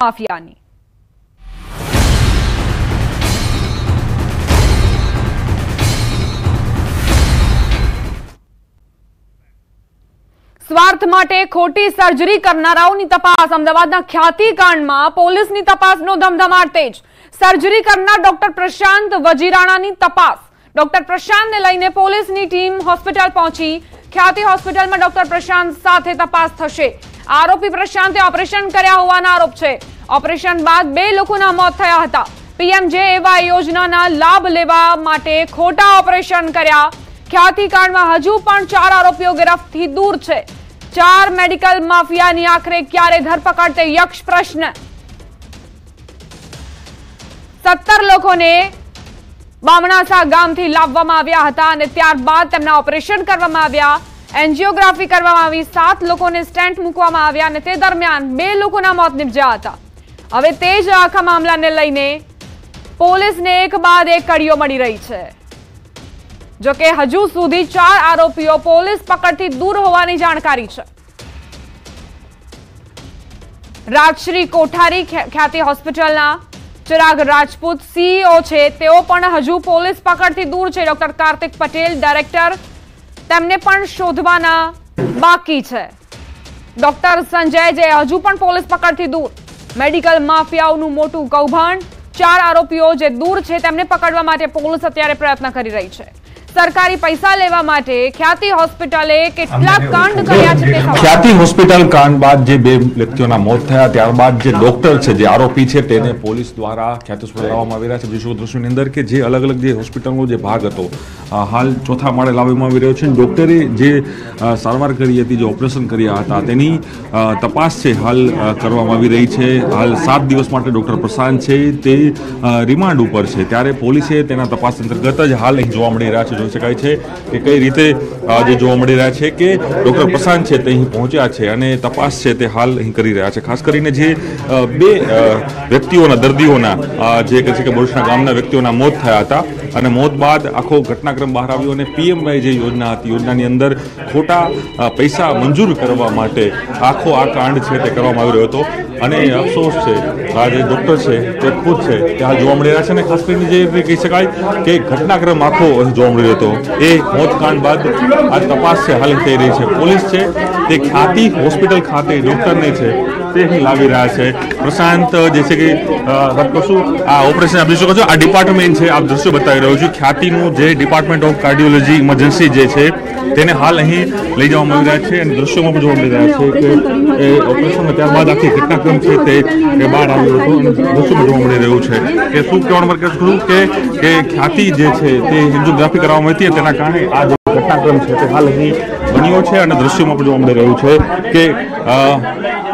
માફિયાની સ્વાર્થ માટે ખોટી સર્જરી કરનારાઓની તપાસ અમદાવાદના ખ્યાતિકાંડમાં પોલીસની તપાસનો ધમધમાટ તેજ સર્જરી કરનાર ડોક્ટર પ્રશાંત વજીરાણાની તપાસ ડોક્ટર પ્રશાંતને લઈને પોલીસની ટીમ હોસ્પિટલ પહોંચી ખ્યાતિ હોસ્પિટલમાં ડોક્ટર પ્રશાંત સાથે તપાસ થશે આરોપી પ્રશાંતે ઓપરેશન કર્યા હોવાના આરોપ છે ઓપરેશન બાદ બે લોકોના મોત થયા હતા એવા યોજનાના લાભ લેવા માટે ખોટા ઓપરેશન કર્યા ખ્યાતિકાંડમાં હજુ પણ ચાર આરોપીઓ ગિરફ્તથી દૂર છે ચાર મેડિકલ માફિયાની આખરે ક્યારે ધરપકડ તે યક્ષ પ્રશ્ન સત્તર લોકોને બામણાસા ગામથી લાવવામાં આવ્યા હતા અને ત્યારબાદ તેમના ઓપરેશન કરવામાં આવ્યા એન્જિયોગ્રાફી કરવામાં આવી સાત લોકોને સ્ટેન્ટ મૂકવામાં આવ્યા અને તે દરમિયાન બે લોકોના મોત નિપજ્યા હતા હવે તે જ આખા મામલાને લઈને પોલીસને એક બાદ એક કડીઓ મળી રહી છે જોકે હજુ સુધી ચાર આરોપીઓ પોલીસ પકડથી દૂર હોવાની જાણકારી છે રાજશ્રી કોઠારી ખ્યાતિ હોસ્પિટલના ચિરાગ રાજપૂત સીઈઓ છે તેઓ પણ હજુ પોલીસ પકડથી દૂર છે ડોક્ટર કાર્તિક પટેલ ડાયરેક્ટર તેમને પણ શોધવાના બાકી છે ડોક્ટર સંજય જે હજુ પણ પોલીસ પકડથી દૂર મેડિકલ માફિયાઓનું મોટું કૌભાંડ ચાર આરોપીઓ જે દૂર છે તેમને પકડવા માટે પોલીસ અત્યારે પ્રયત્ન કરી રહી છે સરકારી પૈસા લેવા માટે ખ્યાતિ હોસ્પિટલે કેટલા કાંડ કર્યા છે ખ્યાતિ હોસ્પિટલ કાંડ બાદ જે બે વ્યક્તિઓના મોત થયા ત્યારબાદ જે ડોક્ટર છે જે આરોપી છે તેને પોલીસ દ્વારા ખ્યાતિ હોસ્પિટલમાં આવી રહ્યા છે વિશ્વ દ્રશ્યની અંદર કે જે અલગ અલગ જે હોસ્પિટલનો જે ભાગ હતો હાલ ચોથા માળે લાવવામાં આવી રહ્યો છે ડોક્ટરે જે સારવાર કરી હતી જે ઓપરેશન કર્યા હતા તેની તપાસ છે હાલ કરવામાં આવી રહી છે હાલ સાત દિવસ માટે ડૉક્ટર પ્રશાંત છે તે રિમાન્ડ ઉપર છે ત્યારે પોલીસે તેના તપાસ અંતર્ગત જ હાલ અહીં જોવા મળી રહ્યા છે કહી શકાય છે કે કઈ રીતે આજે જોવા મળી રહ્યા છે કે ડૉક્ટર પ્રશાંત છે તે અહીં પહોંચ્યા છે અને તપાસ છે તે હાલ અહીં કરી રહ્યા છે ખાસ કરીને જે બે વ્યક્તિઓના દર્દીઓના જે કહે છે કે બોરસના ગામના વ્યક્તિઓના મોત થયા હતા અને મોત બાદ આખો ઘટનાક્રમ બહાર આવ્યો અને પીએમવાય જે યોજના હતી યોજનાની અંદર ખોટા પૈસા મંજૂર કરવા માટે આખો આ કાંડ છે તે કરવામાં આવી રહ્યો હતો અને અફસોસ છે આ જે ડૉક્ટર છે તે ખુદ છે તે હાલ જોવા મળી રહ્યા છે અને ખાસ કરીને જે કહી શકાય કે ઘટનાક્રમ આખો અહીં જોવા મળી હતો એ મોતકાંડ બાદ આ તપાસ છે હાલ થઈ રહી છે પોલીસ છે તે ખ્યાતિ હોસ્પિટલ ખાતે ડૉક્ટરને છે તે લાવી રહ્યા છે પ્રશાંત જે છે કે શું આ ઓપરેશન આપી જોઈ શકો છો આ ડિપાર્ટમેન્ટ છે આપ દ્રશ્યો બતાવી રહ્યો છું ખ્યાતિનું જે ડિપાર્ટમેન્ટ ઓફ કાર્ડિયોલોજી ઇમરજન્સી જે છે તેને હાલ અહીં લઈ જવામાં આવી રહ્યા છે અને દ્રશ્યોમાં પણ જોવા મળી રહ્યા છે કે એ ઓપરેશન ત્યારબાદ આખી ઘટનાક્રમ છે તે બહાર આવ્યું હતો અને દ્રશ્યોમાં જોવા મળી રહ્યું છે કે શું કહેવાનું મારે છું કે કે ખ્યાતિ જે છે તે હિન્દુગ્રાફી કરવામાં આવી હતી તેના કારણે આ ઘટનાક્રમ છે તે હાલ અહીં બન્યો છે અને દ્રશ્યોમાં પણ જોવા મળી રહ્યું છે કે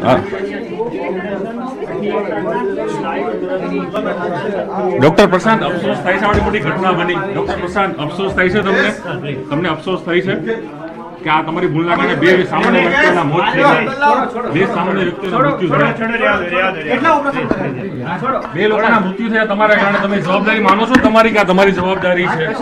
ડોક્ટર પ્રશાંત અફસોસ થાય છે આવડી મોટી ઘટના બની ડોક્ટર પ્રશાંત અફસોસ થાય છે તમને તમને અફસોસ થાય છે કે આ તમારી ભૂલના કારણે બે સામાન્ય વ્યક્તિના મોત થયા બે સામાન્ય વ્યક્તિઓના મૃત્યુ થયા બે લોકોના મૃત્યુ થયા તમારા કારણે તમે જવાબદારી માનો છો તમારી કે તમારી જવાબદારી છે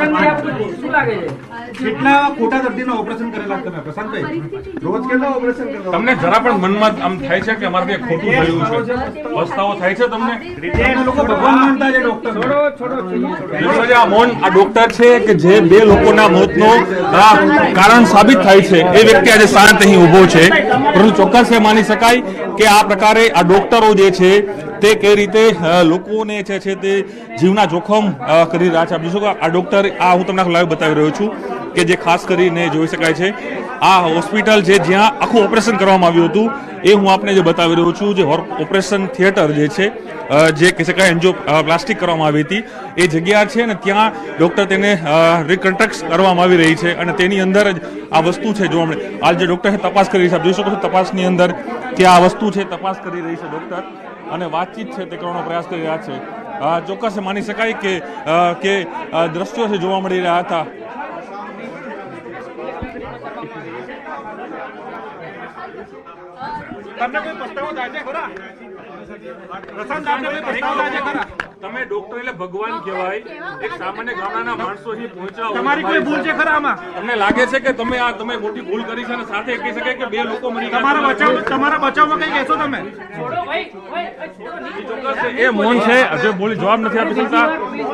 કેટલા ખોટા દર્દીના ઓપરેશન કરેલા તમે પ્રશાંતભાઈ રોજ કેટલા ઓપરેશન કરો તમને જરા પણ મનમાં આમ થાય છે કે અમારે કઈ ખોટું થયું છે પસ્તાવો થાય છે તમને લોકો ભગવાન માનતા છે ડોક્ટર આ મૌન આ ડોક્ટર છે કે જે બે લોકોના મોતનો કારણ સાબિત થાય છે એ વ્યક્તિ આજે શાંત અહીં ઊભો છે પરંતુ ચોક્કસ એ માની શકાય કે આ પ્રકારે આ ડોક્ટરો જે છે તે કઈ રીતે લોકોને જે છે તે જીવના જોખમ કરી રહ્યા છે આપ જોશો આ ડોક્ટર આ હું તમને લાઈવ બતાવી રહ્યો છું કે જે ખાસ કરીને જોઈ શકાય છે આ હોસ્પિટલ જે જ્યાં આખું ઓપરેશન કરવામાં આવ્યું હતું એ હું આપને જે બતાવી રહ્યો છું જે ઓપરેશન થિયેટર જે છે જે કહી શકાય એન્જો પ્લાસ્ટિક કરવામાં આવી હતી એ જગ્યા છે અને ત્યાં ડૉક્ટર તેને રિકન્ટ્રક્ટ કરવામાં આવી રહી છે અને તેની અંદર જ આ વસ્તુ છે જો મળે આ જે ડૉક્ટર છે તપાસ કરી રહી છે આપ જોઈ શકો છો તપાસની અંદર કે આ વસ્તુ છે તપાસ કરી રહી છે ડૉક્ટર અને વાતચીત છે તે કરવાનો પ્રયાસ કરી રહ્યા છે ચોક્કસ માની શકાય કે કે દ્રશ્યો છે જોવા મળી રહ્યા હતા તમને કોઈ પસ્તાવો થાય છે ખરા પ્રશાંત આપને કોઈ પસ્તાવો થાય છે ખરા તમે ડોક્ટર એટલે ભગવાન કહેવાય એક સામાન્ય ગામડાના માણસો અહીં પહોંચ્યા તમારી કોઈ ભૂલ છે ખરા આમાં તમને લાગે છે કે તમે આ તમે મોટી ભૂલ કરી છે અને સાથે કહી શકે કે બે લોકો મરી ગયા તમારા બચાવ તમારા બચાવમાં કઈ કહેશો તમે એ મૌન છે અજય બોલી જવાબ નથી આપી શકતા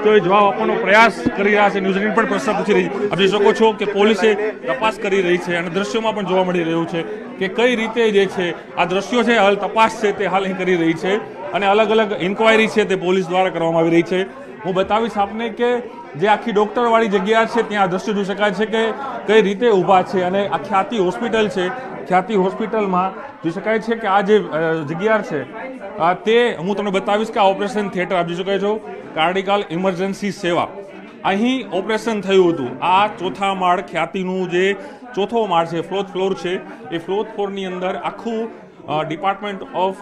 તો એ જવાબ આપવાનો પ્રયાસ કરી રહ્યા છે ન્યૂઝીલેન્ડ પણ પ્રશ્ન પૂછી રહી આપ જોઈ શકો છો કે પોલીસે તપાસ કરી રહી છે અને દ્રશ્યોમાં પણ જોવા મળી રહ્યું છે કે કઈ રીતે જે છે આ દ્રશ્યો છે હાલ તપાસ છે તે હાલ અહીં કરી રહી છે અને અલગ અલગ ઇન્કવાયરી છે તે પોલીસ દ્વારા કરવામાં આવી રહી છે હું બતાવીશ આપને કે જે આખી ડૉક્ટરવાળી જગ્યા છે ત્યાં દ્રશ્ય જોઈ શકાય છે કે કઈ રીતે ઊભા છે અને આ ખ્યાતિ હોસ્પિટલ છે ખ્યાતિ હોસ્પિટલમાં જોઈ શકાય છે કે આ જે જગ્યા છે તે હું તમને બતાવીશ કે આ ઓપરેશન થિયેટર આપી શકાય છો કાર્ડિકલ ઇમરજન્સી સેવા અહીં ઓપરેશન થયું હતું આ ચોથા માળ ખ્યાતિનું જે ચોથો માળ છે ફ્લોથ ફ્લોર છે એ ફ્લોથ ફ્લોરની અંદર આખું ડિપાર્ટમેન્ટ ઓફ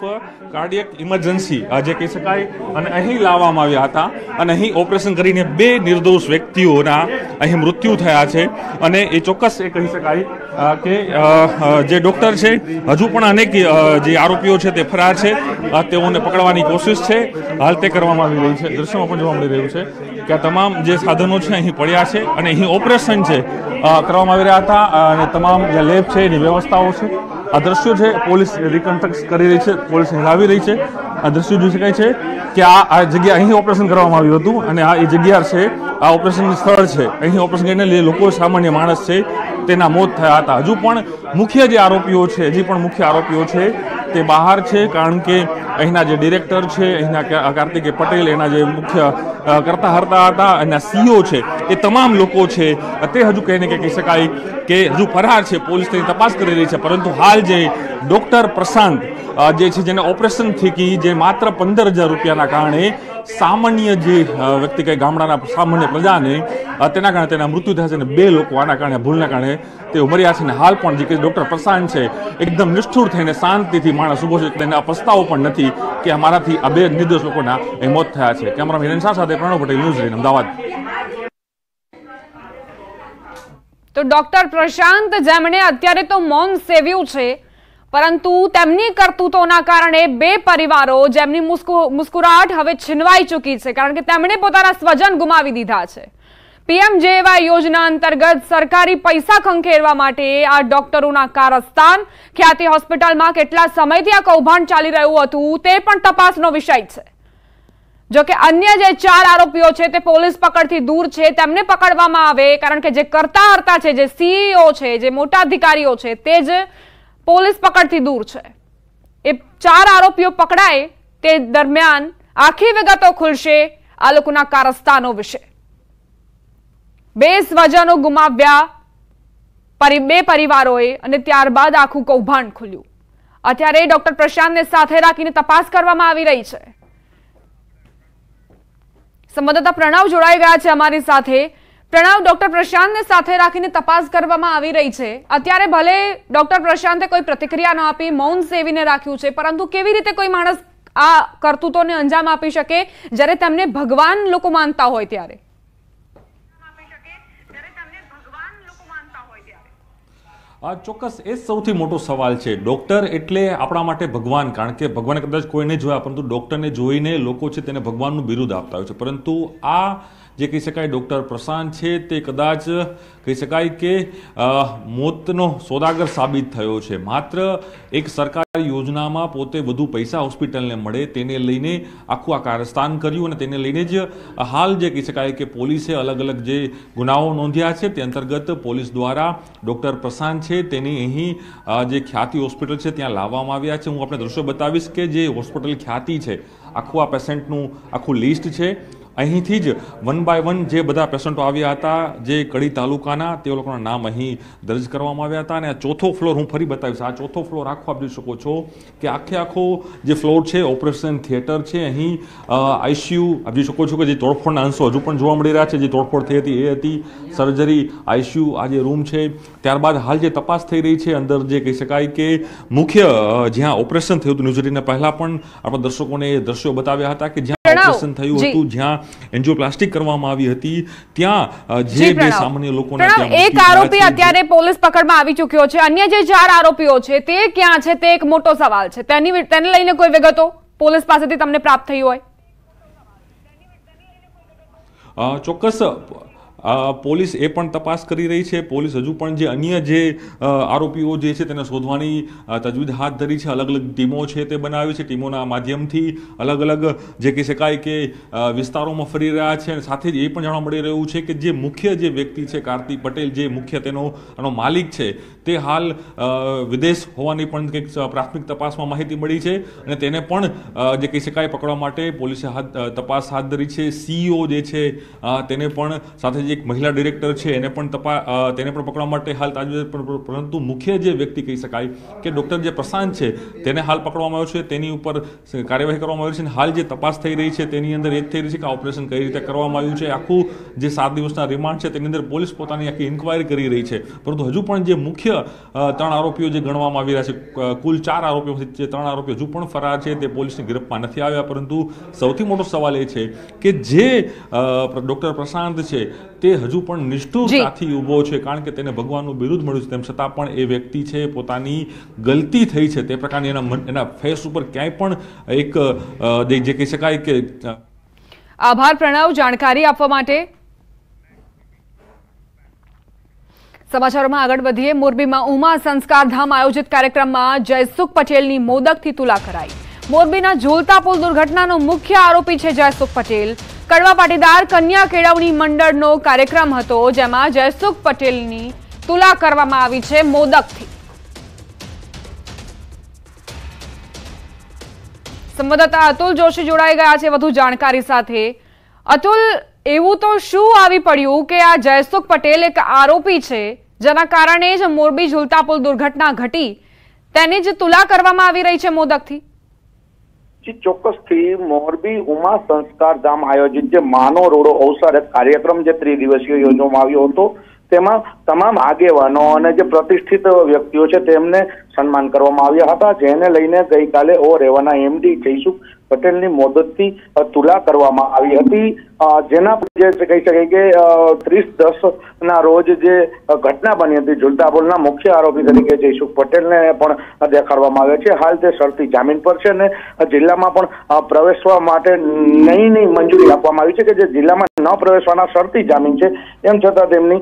કાર્ડિયક ઇમરજન્સી જે કહી શકાય અને અહીં લાવવામાં આવ્યા હતા અને અહીં ઓપરેશન કરીને બે નિર્દોષ વ્યક્તિઓના અહીં મૃત્યુ થયા છે અને એ ચોક્કસ એ કહી શકાય કે જે ડૉક્ટર છે હજુ પણ અનેક જે આરોપીઓ છે તે ફરાર છે તેઓને પકડવાની કોશિશ છે હાલ તે કરવામાં આવી રહી છે દૃશ્યમાં પણ જોવા મળી રહ્યું છે કે આ તમામ જે સાધનો છે અહીં પડ્યા છે અને અહીં ઓપરેશન છે કરવામાં આવી રહ્યા હતા અને તમામ જે લેબ છે એની વ્યવસ્થાઓ છે આ દ્રશ્યો છે પોલીસ રિકન્સ્ટ્રક્ટ કરી રહી છે પોલીસ હલાવી રહી છે આ દ્રશ્યો જોઈ શકાય છે કે આ આ જગ્યા અહીં ઓપરેશન કરવામાં આવ્યું હતું અને આ એ જગ્યા છે આ ઓપરેશન સ્થળ છે અહીં ઓપરેશન કરીને લોકો સામાન્ય માણસ છે તેના મોત થયા હતા હજુ પણ મુખ્ય જે આરોપીઓ છે હજી પણ મુખ્ય આરોપીઓ છે તે બહાર છે કારણ કે અહીંના જે ડિરેક્ટર છે અહીંના કાર્તિકે પટેલ એના જે મુખ્ય કરતા હરતા હતા એના સીઓ છે એ તમામ લોકો છે તે હજુ કહીને કે કહી શકાય કે હજુ ફરાર છે પોલીસ તેની તપાસ કરી રહી છે પરંતુ હાલ જે ડૉક્ટર પ્રશાંત જે છે જેને ઓપરેશન થીકી જે માત્ર પંદર હજાર રૂપિયાના કારણે સામાન્ય જે વ્યક્તિ કે ગામડાના સામાન્ય પ્રજાને તેના કારણે તેના મૃત્યુ થયા છે અને બે લોકો આના કારણે ભૂલના કારણે તે ઉમર્યા છે અને હાલ પણ જે કે ડૉક્ટર પ્રશાંત છે એકદમ નિષ્ઠુર થઈને શાંતિથી માણસ ઊભો છે તેને પસ્તાવો પણ નથી કે અમારાથી આ બે નિર્દોષ લોકોના મોત થયા છે કેમેરામેન હિરેન સાથે પ્રણવ પટેલ ન્યૂઝ અમદાવાદ તો ડોક્ટર પ્રશાંત જેમણે અત્યારે તો મૌન સેવ્યું છે પરંતુ તેમની કરતૂતોના કારણે બે પરિવારો જેમની મુસ્કુરાટ હવે છીનવાઈ ચૂકી છે કારણ કે તેમણે પોતાના સ્વજન ગુમાવી દીધા છે પીએમજેવાય યોજના અંતર્ગત સરકારી પૈસા ખંખેરવા માટે આ ડોક્ટરોના કારસ્તાન ખ્યાતિ હોસ્પિટલમાં કેટલા સમયથી આ કૌભાંડ ચાલી રહ્યું હતું તે પણ તપાસનો વિષય છે જોકે અન્ય જે ચાર આરોપીઓ છે તે પોલીસ પકડથી દૂર છે તેમને પકડવામાં આવે કારણ કે જે કરતા હરતા છે જે સીઈઓ e છે જે મોટા અધિકારીઓ છે તે જ પોલીસ પકડથી દૂર છે એ ચાર આરોપીઓ પકડાય તે દરમિયાન આખી વિગતો ખુલશે આ લોકોના કારસ્તાનો વિશે બેસ વજાનો ગુમાવ્યા બે પરિવારોએ અને ત્યારબાદ આખું કૌભાંડ ખુલ્યું અત્યારે ડોક્ટર પ્રશાંતને સાથે રાખીને તપાસ કરવામાં આવી રહી છે સંવાદદાતા પ્રણવ જોડાઈ ગયા છે અમારી સાથે પ્રણવ ડોક્ટર પ્રશાંતને સાથે રાખીને તપાસ કરવામાં આવી રહી છે અત્યારે ભલે ડોક્ટર પ્રશાંતે કોઈ પ્રતિક્રિયા ન આપી મૌન સેવીને રાખ્યું છે પરંતુ કેવી રીતે કોઈ માણસ આ કરતૂતોને અંજામ આપી શકે જ્યારે તેમને ભગવાન લોકો માનતા હોય ત્યારે આ ચોક્કસ એ સૌથી મોટો સવાલ છે ડૉક્ટર એટલે આપણા માટે ભગવાન કારણ કે ભગવાન કદાચ કોઈને જોયા પરંતુ ડૉક્ટરને જોઈને લોકો છે તેને ભગવાનનું બિરુદ આપતા હોય છે પરંતુ આ જે કહી શકાય ડૉક્ટર પ્રશાંત છે તે કદાચ કહી શકાય કે મોતનો સોદાગર સાબિત થયો છે માત્ર એક સરકારી યોજનામાં પોતે વધુ પૈસા હોસ્પિટલને મળે તેને લઈને આખું આ કારસ્તાન કર્યું અને તેને લઈને જ હાલ જે કહી શકાય કે પોલીસે અલગ અલગ જે ગુનાઓ નોંધ્યા છે તે અંતર્ગત પોલીસ દ્વારા ડૉક્ટર પ્રશાંત છે તેની અહીં જે ખ્યાતિ હોસ્પિટલ છે ત્યાં લાવવામાં આવ્યા છે હું આપણે દ્રશ્યો બતાવીશ કે જે હોસ્પિટલ ખ્યાતિ છે આખું આ પેશન્ટનું આખું લિસ્ટ છે અહીંથી જ વન બાય વન જે બધા પેશન્ટો આવ્યા હતા જે કડી તાલુકાના તે લોકોના નામ અહીં દર્જ કરવામાં આવ્યા હતા અને આ ચોથો ફ્લોર હું ફરી બતાવીશ આ ચોથો ફ્લોર આખો આપ જોઈ શકો છો કે આખે આખો જે ફ્લોર છે ઓપરેશન થિયેટર છે અહીં આઈસીયુ આપ જોઈ શકો છો કે જે તોડફોડના અંશો હજુ પણ જોવા મળી રહ્યા છે જે તોડફોડ થઈ હતી એ હતી સર્જરી આઈસીયુ આ જે રૂમ છે ત્યારબાદ હાલ જે તપાસ થઈ રહી છે અંદર જે કહી શકાય કે મુખ્ય જ્યાં ઓપરેશન થયું હતું ન્યૂઝીલેન્ડના પહેલાં પણ આપણા દર્શકોને એ દ્રશ્યો બતાવ્યા હતા કે જ્યાં ઓપરેશન થયું હતું જ્યાં એન્જિયોપ્લાસ્ટિક કરવામાં આવી હતી ત્યાં જે બે સામાન્ય લોકોને એક આરોપી અત્યારે પોલીસ પકડમાં આવી ચૂક્યો છે અન્ય જે ચાર આરોપીઓ છે તે ક્યાં છે તે એક મોટો સવાલ છે તેની તેને લઈને કોઈ વિગતો પોલીસ પાસેથી તમને પ્રાપ્ત થઈ હોય ચોક્કસ પોલીસ એ પણ તપાસ કરી રહી છે પોલીસ હજુ પણ જે અન્ય જે આરોપીઓ જે છે તેને શોધવાની તજવીજ હાથ ધરી છે અલગ અલગ ટીમો છે તે બનાવી છે ટીમોના માધ્યમથી અલગ અલગ જે કહી શકાય કે વિસ્તારોમાં ફરી રહ્યા છે અને સાથે જ એ પણ જાણવા મળી રહ્યું છે કે જે મુખ્ય જે વ્યક્તિ છે કાર્તિક પટેલ જે મુખ્ય તેનો એનો માલિક છે તે હાલ વિદેશ હોવાની પણ કંઈક પ્રાથમિક તપાસમાં માહિતી મળી છે અને તેને પણ જે કહી શકાય પકડવા માટે પોલીસે હાથ તપાસ હાથ ધરી છે સીઈઓ જે છે તેને પણ સાથે જે એક મહિલા ડિરેક્ટર છે એને પણ તપા તેને પણ પકડવા માટે હાલ તાજવેતર પરંતુ મુખ્ય જે વ્યક્તિ કહી શકાય કે ડૉક્ટર જે પ્રશાંત છે તેને હાલ પકડવામાં આવ્યો છે તેની ઉપર કાર્યવાહી કરવામાં આવી છે અને હાલ જે તપાસ થઈ રહી છે તેની અંદર એ જ થઈ રહી છે કે ઓપરેશન કઈ રીતે કરવામાં આવ્યું છે આખું જે સાત દિવસના રિમાન્ડ છે તેની અંદર પોલીસ પોતાની આખી ઇન્કવાયરી કરી રહી છે પરંતુ હજુ પણ જે મુખ્ય ત્રણ આરોપીઓ જે ગણવામાં આવી રહ્યા છે કુલ ચાર આરોપીઓમાંથી જે ત્રણ આરોપીઓ હજુ પણ ફરાર છે તે પોલીસની ગ્રિપમાં નથી આવ્યા પરંતુ સૌથી મોટો સવાલ એ છે કે જે ડૉક્ટર પ્રશાંત છે તે હજુ પણ નિષ્ઠુરતાથી ઉભો છે કારણ કે તેને ભગવાનનું બિરુદ મળ્યું છે તેમ છતાં પણ એ વ્યક્તિ છે પોતાની ગલતી થઈ છે તે પ્રકારની એના એના ફેસ ઉપર ક્યાંય પણ એક જે કહી શકાય કે આભાર પ્રણવ જાણકારી આપવા માટે સમાચારોમાં આગળ વધીએ મોરબીમાં ઉમા સંસ્કારધામ આયોજિત કાર્યક્રમમાં જયસુખ પટેલની મોદકથી તુલા કરાઈ મોરબીના ઝોલતા પુલ દુર્ઘટનાનો મુખ્ય આરોપી છે જયસુખ પટેલ કડવા પાટીદાર કન્યા કેળવણી મંડળનો કાર્યક્રમ હતો જેમાં જયસુખ પટેલની તુલા કરવામાં આવી છે મોદકથી સંવાદદાતા અતુલ જોશી જોડાઈ ગયા છે વધુ જાણકારી સાથે અતુલ એવું તો શું આવી પડ્યું કે આ જયસુખ પટેલ એક આરોપી છે જેના કારણે જ મોરબી ઝુલતા પુલ દુર્ઘટના ઘટી તેની જ તુલા કરવામાં આવી રહી છે મોદકથી ચોક્કસથી મોરબી ઉમા સંસ્કાર ધામ આયોજિત જે માનો રોડો અવસર કાર્યક્રમ જે ત્રિદિવસીય યોજવામાં આવ્યો હતો તેમાં તમામ આગેવાનો અને જે પ્રતિષ્ઠિત વ્યક્તિઓ છે તેમને સન્માન કરવામાં આવ્યા હતા જેને લઈને ગઈકાલે ઓ રેવાના એમડી જયસુખ પટેલની મોદદથી તુલા કરવામાં આવી હતી જેના જે કહી શકાય કે ત્રીસ દસ ના રોજ જે ઘટના બની હતી જુલતાબોલના મુખ્ય આરોપી તરીકે જયસુખ પટેલને પણ દેખાડવામાં આવ્યા છે હાલ તે શરતી જામીન પર છે અને જિલ્લામાં પણ પ્રવેશવા માટે નહીંની મંજૂરી આપવામાં આવી છે કે જે જિલ્લામાં ન પ્રવેશવાના શરતી જામીન છે એમ છતાં તેમની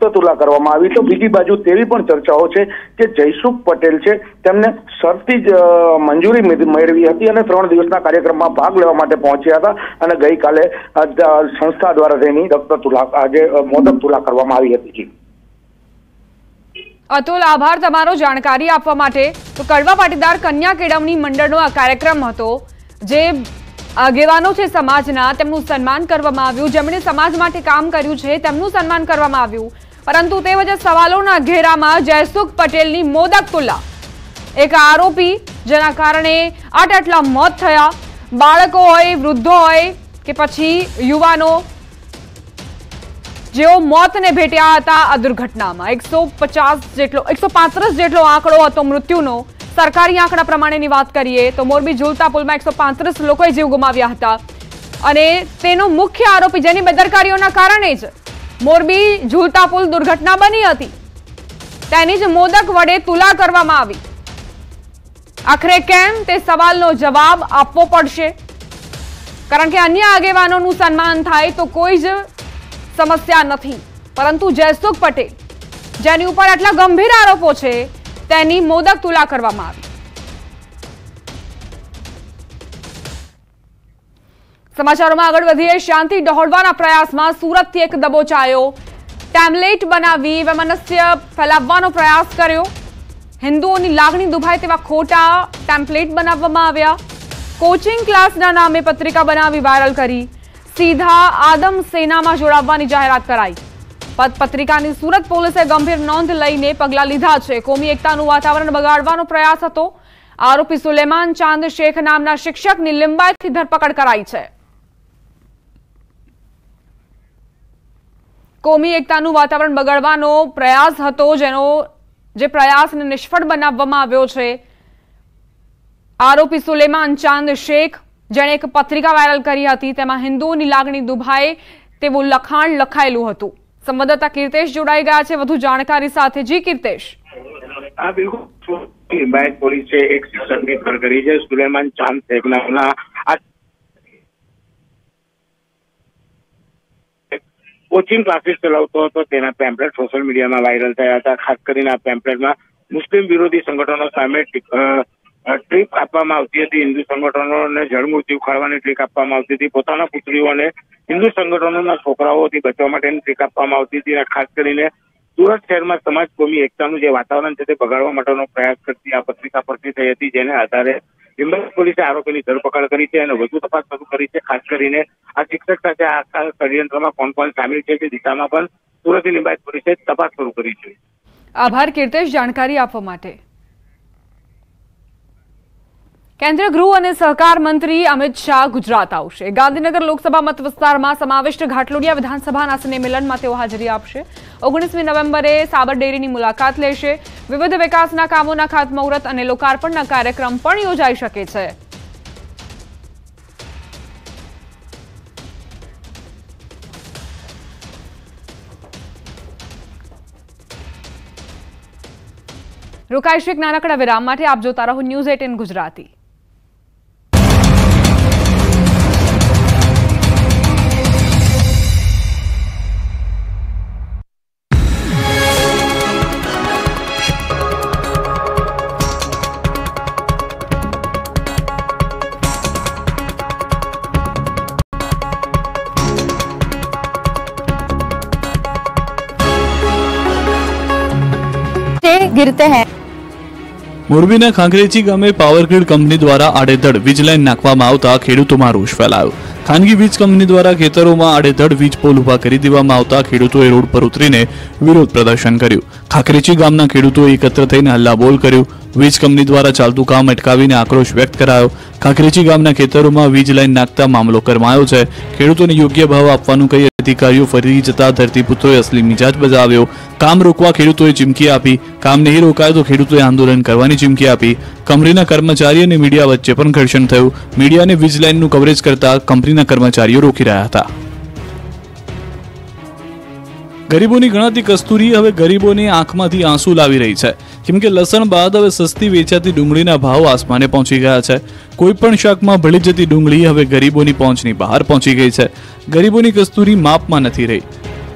વક્તતુલા કરવામાં આવી તો બીજી બાજુ તેવી પણ ચર્ચાઓ છે કે જયસુખ પટેલ છે તેમને શરતી જ મંજૂરી મેળવી હતી અને ત્રણ દિવસના કાર્યક્રમમાં ભાગ લેવા માટે પહોંચ્યા હતા અને ગઈકાલે સંસ્થા દ્વારા તેની રક્તતુલા આજે મોદક તુલા કરવામાં આવી હતી અતુલ આભાર તમારો જાણકારી આપવા માટે તો કડવા પાટીદાર કન્યા કેળવણી મંડળનો આ કાર્યક્રમ હતો જે આગેવાનો છે સમાજના તેમનું સન્માન કરવામાં આવ્યું જેમણે સમાજ માટે કામ કર્યું છે તેમનું સન્માન કરવામાં આવ્યું પરંતુ તે વચ્ચે સવાલોના ઘેરામાં જયસુખ પટેલની મોદક તુલા એક આરોપી જેના કારણે આટ આટલા મોત થયા બાળકો હોય વૃદ્ધો હોય કે પછી યુવાનો જેઓ મોતને ભેટ્યા હતા આ દુર્ઘટનામાં એકસો પચાસ જેટલો એકસો પાંત્રીસ જેટલો આંકડો હતો મૃત્યુનો સરકારી આંકડા પ્રમાણેની વાત કરીએ તો મોરબી ઝૂલતા પુલમાં એકસો લોકોએ જીવ ગુમાવ્યા હતા અને તેનો મુખ્ય આરોપી જેની બેદરકારીઓના કારણે જ મોરબી ઝૂલતા પુલ દુર્ઘટના બની હતી તેની જ મોદક વડે તુલા કરવામાં આવી આખરે કેમ તે સવાલનો જવાબ આપવો પડશે કારણ કે અન્ય આગેવાનોનું સન્માન થાય તો કોઈ જ સમસ્યા નથી પરંતુ જયસુખ પટેલ જેની ઉપર આટલા ગંભીર આરોપો છે તેની મોદક તુલા કરવામાં આવી સમાચારોમાં આગળ વધીએ શાંતિ ડહોળવાના પ્રયાસમાં સુરતથી એક દબોચાયો ટેમ્પલેટ બનાવી વૈમનસ્ય ફેલાવવાનો પ્રયાસ કર્યો હિન્દુઓની લાગણી દુભાય તેવા ખોટા ટેમ્પલેટ બનાવવામાં આવ્યા કોચિંગ ક્લાસના નામે પત્રિકા બનાવી વાયરલ કરી સીધા આદમ સેનામાં જોડાવવાની જાહેરાત કરાઈ પત્રિકાની સુરત પોલીસે ગંભીર નોંધ લઈને પગલાં લીધા છે કોમી એકતાનું વાતાવરણ બગાડવાનો પ્રયાસ હતો આરોપી સુલેમાન ચાંદ શેખ નામના શિક્ષકની લિંબાયતથી ધરપકડ કરાઈ છે કોમી એકતાનું વાતાવરણ બગાડવાનો પ્રયાસ હતો જેનો જે પ્રયાસને નિષ્ફળ બનાવવામાં આવ્યો છે આરોપી સુલેમાન ચાંદ શેખ જેણે એક પત્રિકા વાયરલ કરી હતી તેમાં હિન્દુઓની લાગણી દુભાય તેવું લખાણ લખાયેલું હતું સંવાદદાતા કીર્તેશ જોડાઈ ગયા છે વધુ જાણકારી સાથે જી કીર્તેશ આ પોલીસે એક શિક્ષકની ધર કરી છે સુલેમાન ચાંદ શેખ નામના કોચિંગ ક્લાસીસ ચલાવતો હતો તેના પેમ્પલેટ સોશિયલ મીડિયામાં વાયરલ થયા હતા ખાસ કરીને આ પેમ્પલેટમાં મુસ્લિમ વિરોધી સંગઠનો સામે ટ્રીપ આપવામાં આવતી હતી હિન્દુ સંગઠનોને જળમૂર્તિ ઉખાડવાની ટ્રીક આપવામાં આવતી હતી પોતાના પુત્રીઓને હિન્દુ સંગઠનોના છોકરાઓથી બચવા માટેની ટ્રીક આપવામાં આવતી હતી અને ખાસ કરીને સુરત શહેરમાં સમાજ એકતાનું જે વાતાવરણ છે તે બગાડવા માટેનો પ્રયાસ કરતી આ પત્રિકા પરથી થઈ હતી જેને આધારે લીંબજ પોલીસે આરોપીની ધરપકડ કરી છે અને વધુ તપાસ શરૂ કરી છે ખાસ કરીને આ શિક્ષક સાથે આ ષડયંત્રમાં કોણ કોણ સામેલ છે તે દિશામાં પણ સુરતની લીંબાયત પોલીસે તપાસ શરૂ કરી છે આભાર કીર્તેશ જાણકારી આપવા માટે કેન્દ્રીય ગૃહ અને સહકાર મંત્રી અમિત શાહ ગુજરાત આવશે ગાંધીનગર લોકસભા મત વિસ્તારમાં સમાવિષ્ટ ઘાટલોડિયા વિધાનસભાના સ્નેહમિલનમાં તેઓ હાજરી આપશે ઓગણીસમી નવેમ્બરે સાબર ડેરીની મુલાકાત લેશે વિવિધ વિકાસના કામોના ખાતમુહૂર્ત અને લોકાર્પણના કાર્યક્રમ પણ યોજાઈ શકે છે રોકાઈશું એક નાનકડા વિરામ માટે આપ જોતા રહો ન્યૂઝ એટ ઇન ગુજરાતી મોરબીના ખાંખરેચી ગામે પાવર કંપની દ્વારા આડેધડ વીજ લાઇન નાખવામાં આવતા ખેડૂતોમાં રોષ ફેલાયો ખાનગી વીજ કંપની દ્વારા ખેતરોમાં આડેધડ વીજ પોલ ઉભા કરી દેવામાં આવતા ખેડૂતોએ રોડ પર ઉતરીને વિરોધ પ્રદર્શન કર્યું ખાખરેચી ગામના ખેડૂતોએ એકત્ર થઈને હલ્લાબોલ કર્યું વીજ કંપની દ્વારા ચાલતું કામ અટકાવીને આક્રોશ વ્યક્ત કરાયો કાંકરેચી ગામના ખેતરોમાં વીજ લાઇન નાખતા મામલો કરમાયો છે ખેડૂતોને યોગ્ય ભાવ આપવાનું કહી અધિકારીઓ ફરી જતા ધરતીપુત્રોએ અસલી મિજાજ બજાવ્યો કામ રોકવા ખેડૂતોએ ચીમકી આપી કામ નહીં રોકાયો તો ખેડૂતોએ આંદોલન કરવાની ચીમકી આપી કંપનીના કર્મચારી અને મીડિયા વચ્ચે પણ ઘર્ષણ થયું મીડિયાને વીજ લાઇનનું કવરેજ કરતા કંપનીના કર્મચારીઓ રોકી રહ્યા હતા ગરીબોની ગણાતી કસ્તુરી હવે ગરીબોની આંખમાંથી આંસુ લાવી રહી છે કેમકે લસણ બાદ હવે સસ્તી વેચાતી ડુંગળીના ભાવ આસમાને પહોંચી ગયા છે કોઈ પણ શાકમાં ભળી જતી ડુંગળી હવે ગરીબોની પહોંચની બહાર પહોંચી ગઈ છે ગરીબોની કસ્તુરી માપમાં નથી રહી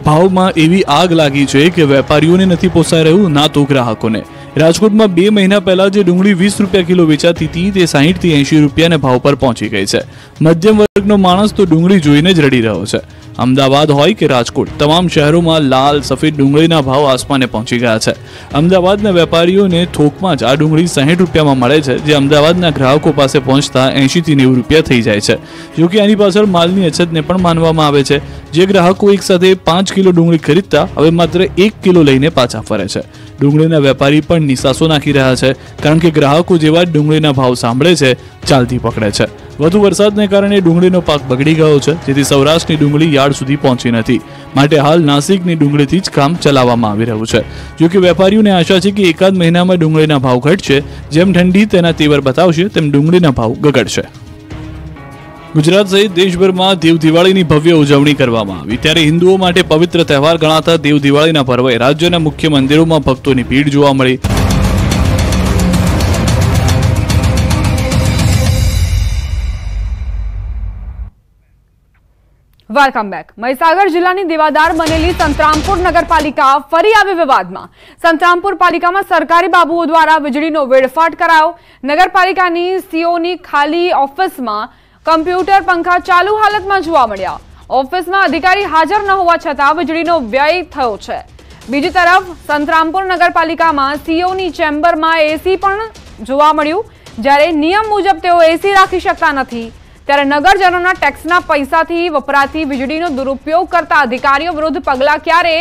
ભાવમાં એવી આગ લાગી છે કે વેપારીઓને નથી પોસાઈ રહ્યું ના તો ગ્રાહકોને રાજકોટમાં બે મહિના પહેલા જે ડુંગળી વીસ રૂપિયા કિલો વેચાતી હતી તે સાહીઠથી એંશી રૂપિયાના ભાવ પર પહોંચી ગઈ છે મધ્યમ વર્ગનો માણસ તો ડુંગળી જોઈને જ રડી રહ્યો છે અમદાવાદ હોય કે રાજકોટ તમામ શહેરોમાં લાલ સફેદ ડુંગળીના ભાવ આસમાને પહોંચી ગયા છે અમદાવાદના વેપારીઓને થોકમાં જ આ ડુંગળી સાહીઠ રૂપિયામાં મળે છે જે અમદાવાદના ગ્રાહકો પાસે પહોંચતા એંશીથી નેવું રૂપિયા થઈ જાય છે જોકે આની પાછળ માલની અછતને પણ માનવામાં આવે છે જે ગ્રાહકો એકસાથે પાંચ કિલો ડુંગળી ખરીદતા હવે માત્ર એક કિલો લઈને પાછા ફરે છે ડુંગળીના વેપારી પણ નિશાસો નાખી રહ્યા છે કારણ કે ગ્રાહકો જેવા જ ડુંગળીના ભાવ સાંભળે છે ચાલતી પકડે છે વધુ વરસાદને કારણે ડુંગળીનો પાક બગડી ગયો છે જેથી સૌરાષ્ટ્રની ડુંગળી યાર્ડ સુધી પહોંચી નથી માટે હાલ નાસિકની ડુંગળીથી જ કામ ચલાવવામાં આવી રહ્યું છે જોકે વેપારીઓને આશા છે કે એકાદ મહિનામાં ડુંગળીના ભાવ ઘટશે જેમ ઠંડી તેના તીવ્ર બતાવશે તેમ ડુંગળીના ભાવ ગગડશે ગુજરાત સહિત દેશભરમાં દેવ દિવાળીની ભવ્ય ઉજવણી કરવામાં આવી ત્યારે હિન્દુઓ માટે પવિત્ર તહેવાર ગણાતા દેવ દિવાળીના પર્વે રાજ્યના મુખ્ય મંદિરોમાં ભક્તોની ભીડ જોવા મળી વેલકમ બેક મહીસાગર જિલ્લાની દેવાદાર બનેલી સંતરામપુર નગરપાલિકા ફરી આવી વિવાદમાં સંતરામપુર પાલિકામાં સરકારી બાબુઓ દ્વારા વીજળીનો વેડફાટ કરાયો નગરપાલિકાની સીઓની ખાલી ઓફિસમાં કમ્પ્યુટર પંખા ચાલુ હાલતમાં જોવા મળ્યા ઓફિસમાં અધિકારી હાજર ન હોવા છતાં વીજળીનો વ્યય થયો છે બીજી તરફ સંતરામપુર નગરપાલિકામાં સીઓની ચેમ્બરમાં એસી પણ જોવા મળ્યું જ્યારે નિયમ મુજબ તેઓ એસી રાખી શકતા નથી ત્યારે નગરજનોના ટેક્સના પૈસાથી વપરાતી વીજળીનો દુરુપયોગ કરતા અધિકારીઓ વિરુદ્ધ પગલાં ક્યારે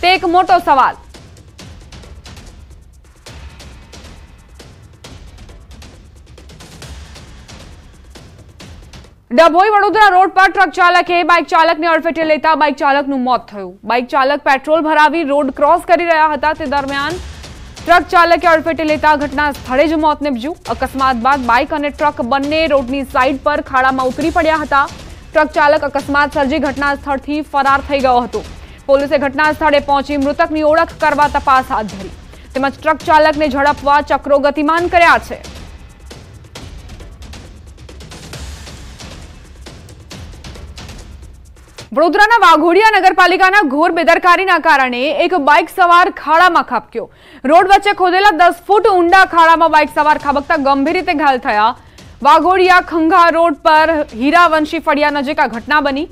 તે એક મોટો સવાલ ડભોઈ વડોદરા રોડ પર ટ્રક ચાલકે બાઇક ચાલકને અડફેટે લેતા બાઇક ચાલકનું મોત થયું બાઇક ચાલક પેટ્રોલ ભરાવી રોડ ક્રોસ કરી રહ્યા હતા તે દરમિયાન ટ્રક ચાલકે અડફેટે લેતા ઘટના સ્થળે જ મોત નિપજ્યું અકસ્માત બાદ બાઇક અને ટ્રક બંને રોડની સાઇડ પર ખાડામાં ઉતરી પડ્યા હતા ટ્રક ચાલક અકસ્માત સર્જી ઘટના સ્થળથી ફરાર થઈ ગયો હતો પોલીસે ઘટના સ્થળે પહોંચી મૃતકની ઓળખ કરવા તપાસ હાથ ધરી તેમજ ટ્રક ચાલકને ઝડપવા ચક્રો ગતિમાન કર્યા છે વડોદરાના વાઘોડિયા નગરપાલિકાના ઘોર બેદરકારીના કારણે એક બાઇક સવાર ખાડામાં ખાબક્યો રોડ વચ્ચે ખોદેલા દસ ફૂટ ઊંડા ખાડામાં બાઇક સવાર ખાબકતા ગંભીર રીતે ઘાયલ થયા વાઘોડિયા ખંગા રોડ પર હીરાવંશી ફળિયા નજીક આ ઘટના બની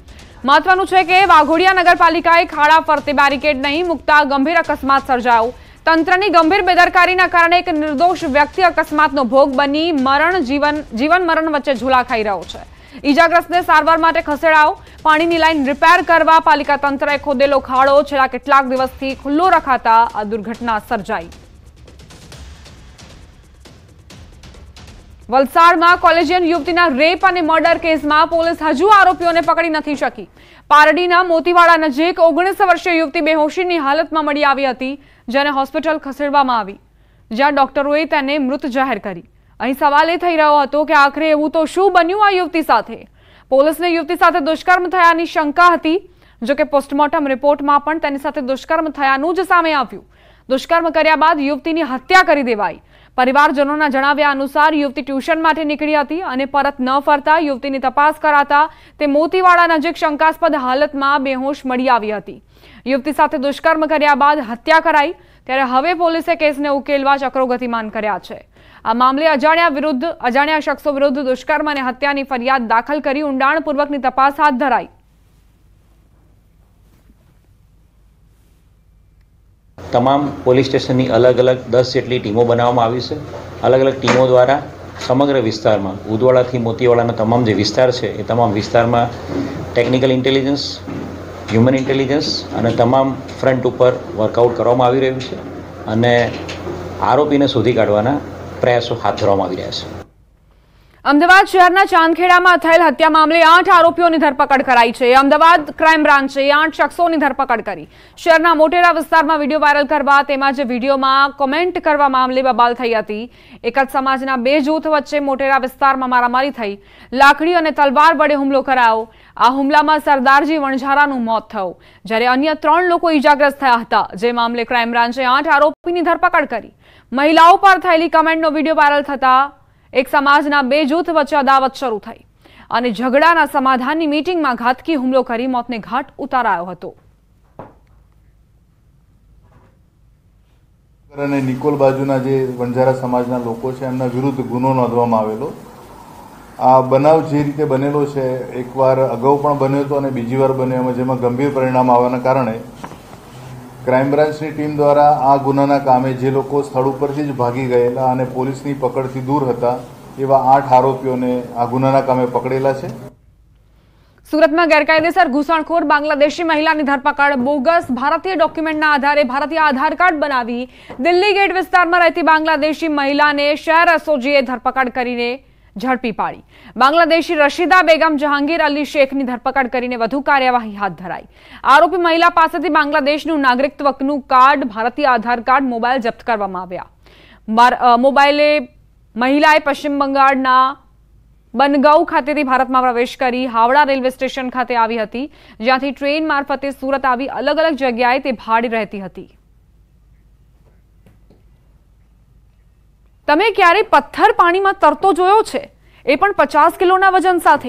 મહત્વનું છે કે વાઘોડિયા નગરપાલિકાએ ખાડા ફરતે બેરિકેડ નહીં મૂકતા ગંભીર અકસ્માત સર્જાયો તંત્રની ગંભીર બેદરકારીના કારણે એક નિર્દોષ વ્યક્તિ અકસ્માતનો ભોગ બની મરણ જીવન જીવન મરણ વચ્ચે ઝુલા ખાઈ રહ્યો છે ઈજાગ્રસ્તને સારવાર માટે ખસેડાઓ પાણીની લાઇન રિપેર કરવા પાલિકા તંત્રએ ખોદેલો ખાડો છેલ્લા કેટલાક દિવસથી ખુલ્લો રખાતા આ દુર્ઘટના સર્જાઈ વલસાડમાં કોલેજિયન યુવતીના રેપ અને મર્ડર કેસમાં પોલીસ હજુ આરોપીઓને પકડી નથી શકી પારડીના મોતીવાડા નજીક ઓગણીસ વર્ષીય યુવતી બેહોશીની હાલતમાં મળી આવી હતી જેને હોસ્પિટલ ખસેડવામાં આવી જ્યાં ડોક્ટરોએ તેને મૃત જાહેર કરી અહીં સવાલ એ થઈ રહ્યો હતો કે આખરે એવું તો શું બન્યું આ યુવતી સાથે પોલીસને યુવતી સાથે દુષ્કર્મ થયાની શંકા હતી જોકે પોસ્ટમોર્ટમ રિપોર્ટમાં પણ તેની સાથે દુષ્કર્મ થયાનું જ સામે આવ્યું દુષ્કર્મ કર્યા બાદ યુવતીની હત્યા કરી દેવાઈ પરિવારજનોના જણાવ્યા અનુસાર યુવતી ટ્યુશન માટે નીકળી હતી અને પરત ન ફરતા યુવતીની તપાસ કરાતા તે મોતીવાડા નજીક શંકાસ્પદ હાલતમાં બેહોશ મળી આવી હતી યુવતી સાથે દુષ્કર્મ કર્યા બાદ હત્યા કરાઈ ત્યારે હવે પોલીસે કેસને ઉકેલવા ચક્રો ગતિમાન કર્યા છે આ મામલે અજાણ્યા વિરુદ્ધ અજાણ્યા શખ્સો વિરુદ્ધ દુષ્કર્મ અને હત્યાની ફરિયાદ દાખલ કરી ઊંડાણપૂર્વકની તપાસ હાથ ધરાઈ તમામ પોલીસ સ્ટેશનની અલગ અલગ દસ જેટલી ટીમો બનાવવામાં આવી છે અલગ અલગ ટીમો દ્વારા સમગ્ર વિસ્તારમાં ઉદવાડાથી મોતીવાડાના તમામ જે વિસ્તાર છે એ તમામ વિસ્તારમાં ટેકનિકલ ઇન્ટેલિજન્સ હ્યુમન ઇન્ટેલિજન્સ અને તમામ ફ્રન્ટ ઉપર વર્કઆઉટ કરવામાં આવી રહ્યું છે અને આરોપીને શોધી કાઢવાના પ્રયાસો હાથ ધરવામાં આવી રહ્યા છે અમદાવાદ શહેરના ચાંદખેડામાં થયેલ હત્યા મામલે આઠ આરોપીઓની ધરપકડ કરાઈ છે અમદાવાદ ક્રાઇમ બ્રાન્ચે આઠ શખ્સોની ધરપકડ કરી શહેરના મોટેરા વિસ્તારમાં વિડીયો વાયરલ કરવા તેમજ વિડીયોમાં કોમેન્ટ કરવા મામલે બબાલ થઈ હતી એક જ સમાજના બે જૂથ વચ્ચે મોટેરા વિસ્તારમાં મારામારી થઈ લાકડી અને તલવાર વડે હુમલો કરાયો આ હુમલામાં સરદારજી વણઝારાનું મોત થયું જ્યારે અન્ય ત્રણ લોકો ઇજાગ્રસ્ત થયા હતા જે મામલે ક્રાઇમ બ્રાન્ચે આઠ આરોપીની ધરપકડ કરી મહિલાઓ પર થયેલી કમેન્ટનો વિડીયો વાયરલ થતાં એક સમાજના બે જૂથ વચ્ચે અદાવત શરૂ થઈ અને ઝઘડાના સમાધાનની મીટિંગમાં ઘાતકી હુમલો કરી મોતને ઘાટ ઉતારાયો હતો અને નિકોલ બાજુના જે વણઝારા સમાજના લોકો છે એમના વિરુદ્ધ ગુનો નોંધવામાં આવેલો આ બનાવ જે રીતે બનેલો છે એકવાર અગાઉ પણ બન્યો હતો અને બીજી વાર બન્યો જેમાં ગંભીર પરિણામ આવવાના કારણે ક્રાઇમ બ્રાન્ચની ટીમ દ્વારા આ ગુનાના કામે જે લોકો સ્થળ ઉપરથી જ ભાગી ગયેલા અને પોલીસની પકડથી દૂર હતા એવા આઠ આરોપીઓને આ ગુનાના કામે પકડેલા છે સુરતમાં ગેરકાયદેસર ઘૂસણખોર બાંગ્લાદેશી મહિલાની ધરપકડ બોગસ ભારતીય ડોક્યુમેન્ટના આધારે ભારતીય આધાર કાર્ડ બનાવી દિલ્હી ગેટ વિસ્તારમાં રહેતી બાંગ્લાદેશી મહિલાને શહેર એસઓજીએ ધરપકડ કરીને ઝડપી પાડી બાંગ્લાદેશી રશીદા બેગમ જહાંગીર અલી શેખની ધરપકડ કરીને વધુ કાર્યવાહી હાથ ધરાઈ આરોપી મહિલા પાસેથી બાંગ્લાદેશનું નાગરિકત્વનું કાર્ડ ભારતીય આધાર કાર્ડ મોબાઈલ જપ્ત કરવામાં આવ્યા મોબાઈલે મહિલાએ પશ્ચિમ બંગાળના બનગાઉ ખાતેથી ભારતમાં પ્રવેશ કરી હાવડા રેલવે સ્ટેશન ખાતે આવી હતી જ્યાંથી ટ્રેન મારફતે સુરત આવી અલગ અલગ જગ્યાએ તે ભાડી રહેતી હતી તમે ક્યારે પથ્થર પાણીમાં તરતો જોયો છે એ પણ પચાસ કિલોના વજન સાથે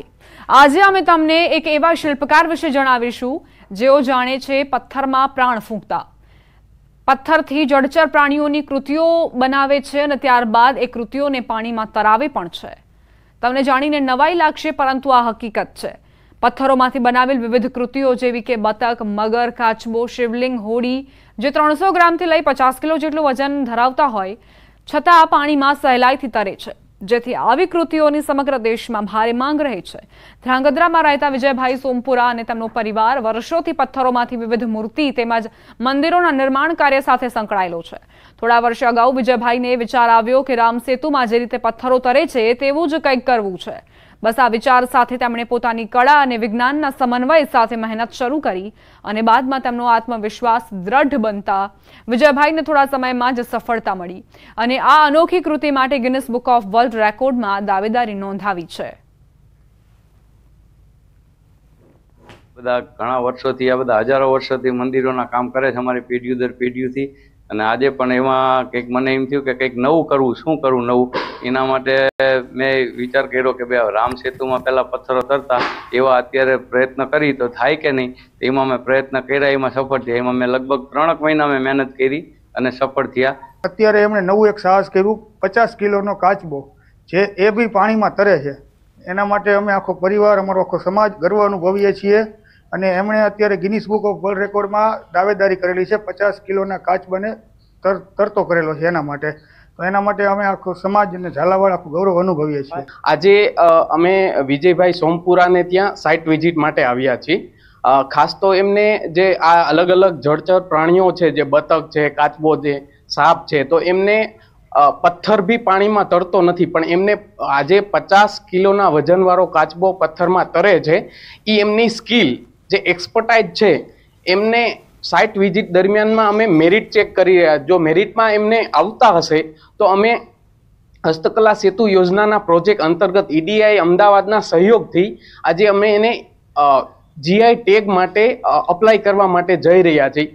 આજે અમે તમને એક એવા શિલ્પકાર વિશે જણાવીશું જેઓ જાણે છે પથ્થરમાં પ્રાણ ફૂંકતા પથ્થરથી જળચર પ્રાણીઓની કૃતિઓ બનાવે છે અને ત્યારબાદ એ કૃતિઓને પાણીમાં તરાવે પણ છે તમને જાણીને નવાઈ લાગશે પરંતુ આ હકીકત છે પથ્થરોમાંથી બનાવેલ વિવિધ કૃતિઓ જેવી કે બતક મગર કાચબો શિવલિંગ હોડી જે ત્રણસો ગ્રામથી લઈ પચાસ કિલો જેટલું વજન ધરાવતા હોય છતાં આ પાણીમાં સહેલાઈથી તરે છે જેથી આવી કૃતિઓની સમગ્ર દેશમાં ભારે માંગ રહી છે ધ્રાંગધ્રામાં રહેતા વિજયભાઈ સોમપુરા અને તેમનો પરિવાર વર્ષોથી પથ્થરોમાંથી વિવિધ મૂર્તિ તેમજ મંદિરોના નિર્માણ કાર્ય સાથે સંકળાયેલો છે થોડા વર્ષ અગાઉ વિજયભાઈને વિચાર આવ્યો કે રામ સેતુમાં જે રીતે પથ્થરો તરે છે તેવું જ કંઈક કરવું છે બસ આ વિચાર સાથે તેમણે પોતાની કળા અને વિજ્ઞાનના સમન્વય સાથે મહેનત શરૂ કરી અને બાદમાં તેમનો આત્મવિશ્વાસ દ્રઢ બનતા વિજયભાઈને થોડા સમયમાં જ સફળતા મળી અને આ અનોખી કૃતિ માટે ગિનિસ બુક ઓફ વર્લ્ડ રેકોર્ડમાં દાવેદારી નોંધાવી છે બધા ઘણા વર્ષોથી આ બધા હજારો વર્ષોથી મંદિરોના કામ કરે છે અમારી પેઢી દર પેઢીઓથી અને આજે પણ એમાં કંઈક મને એમ થયું કે કંઈક નવું કરવું શું કરવું નવું એના માટે મેં વિચાર કર્યો કે ભાઈ રામ સેતુમાં પહેલાં પથ્થરો તરતા એવા અત્યારે પ્રયત્ન કરી તો થાય કે નહીં એમાં મેં પ્રયત્ન કર્યા એમાં સફળ થયા એમાં મેં લગભગ ત્રણેક મહિના મેં મહેનત કરી અને સફળ થયા અત્યારે એમણે નવું એક સાહસ કર્યું પચાસ કિલોનો કાચબો જે એ બી પાણીમાં તરે છે એના માટે અમે આખો પરિવાર અમારો આખો સમાજ ગર્વ અનુભવીએ છીએ અને એમણે અત્યારે ગિનિસ બુક ઓફ વર્લ્ડ રેકોર્ડમાં દાવેદારી કરેલી છે પચાસ કિલોના કાચ બને તરતો કરેલો છે એના માટે તો એના માટે અમે આખો સમાજ અને ઝાલાવાડ આખું ગૌરવ અનુભવીએ છીએ આજે અમે વિજયભાઈ સોમપુરાને ત્યાં સાઇટ વિઝિટ માટે આવ્યા છીએ ખાસ તો એમને જે આ અલગ અલગ જળચર પ્રાણીઓ છે જે બતક છે કાચબો છે સાપ છે તો એમને પથ્થર બી પાણીમાં તરતો નથી પણ એમને આજે પચાસ કિલોના વજનવાળો કાચબો પથ્થરમાં તરે છે એ એમની સ્કિલ જે એક્સપર્ટાઇઝ છે એમને સાઇટ વિઝિટ દરમિયાનમાં અમે મેરિટ ચેક કરી રહ્યા જો મેરિટમાં એમને આવતા હશે તો અમે હસ્તકલા સેતુ યોજનાના પ્રોજેક્ટ અંતર્ગત ઈડીઆઈ e અમદાવાદના સહયોગથી આજે અમે એને જીઆઈ ટેગ માટે અપ્લાય કરવા માટે જઈ રહ્યા છીએ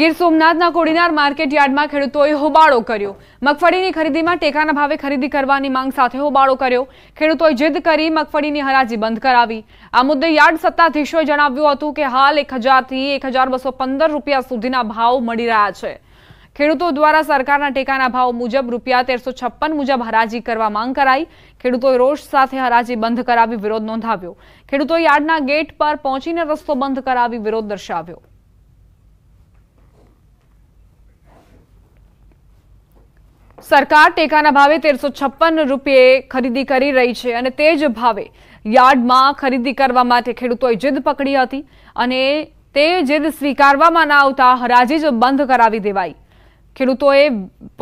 ગીર સોમનાથના કોડીનાર માર્કેટ યાર્ડમાં ખેડૂતોએ હોબાળો કર્યો મગફળીની ખરીદીમાં ટેકાના ભાવે ખરીદી કરવાની માંગ સાથે હોબાળો કર્યો ખેડૂતોએ જીદ કરી મગફળીની હરાજી બંધ કરાવી આ મુદ્દે યાર્ડ સત્તાધીશોએ જણાવ્યું હતું કે હાલ એક હજારથી એક રૂપિયા સુધીના ભાવ મળી રહ્યા છે ખેડૂતો દ્વારા સરકારના ટેકાના ભાવ મુજબ રૂપિયા તેરસો છપ્પન મુજબ હરાજી કરવા માંગ કરાઈ ખેડૂતોએ રોષ સાથે હરાજી બંધ કરાવી વિરોધ નોંધાવ્યો ખેડૂતો યાર્ડના ગેટ પર પહોંચીને રસ્તો બંધ કરાવી વિરોધ દર્શાવ્યો સરકાર ટેકાના ભાવે તેરસો છપ્પન રૂપિયે ખરીદી કરી રહી છે અને તે જ ભાવે યાર્ડમાં ખરીદી કરવા માટે ખેડૂતોએ જીદ પકડી હતી અને તે જીદ સ્વીકારવામાં ના આવતા હરાજી જ બંધ કરાવી દેવાઈ ખેડૂતોએ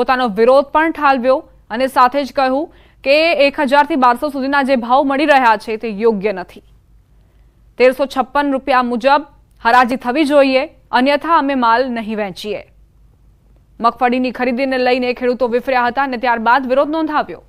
પોતાનો વિરોધ પણ ઠાલવ્યો અને સાથે જ કહ્યું કે એક હજારથી બારસો સુધીના જે ભાવ મળી રહ્યા છે તે યોગ્ય નથી તેરસો છપ્પન રૂપિયા મુજબ હરાજી થવી જોઈએ અન્યથા અમે માલ નહીં વહેંચીએ મગફળીની ખરીદીને લઈને ખેડૂતો વિફર્યા હતા અને ત્યારબાદ વિરોધ નોંધાવ્યો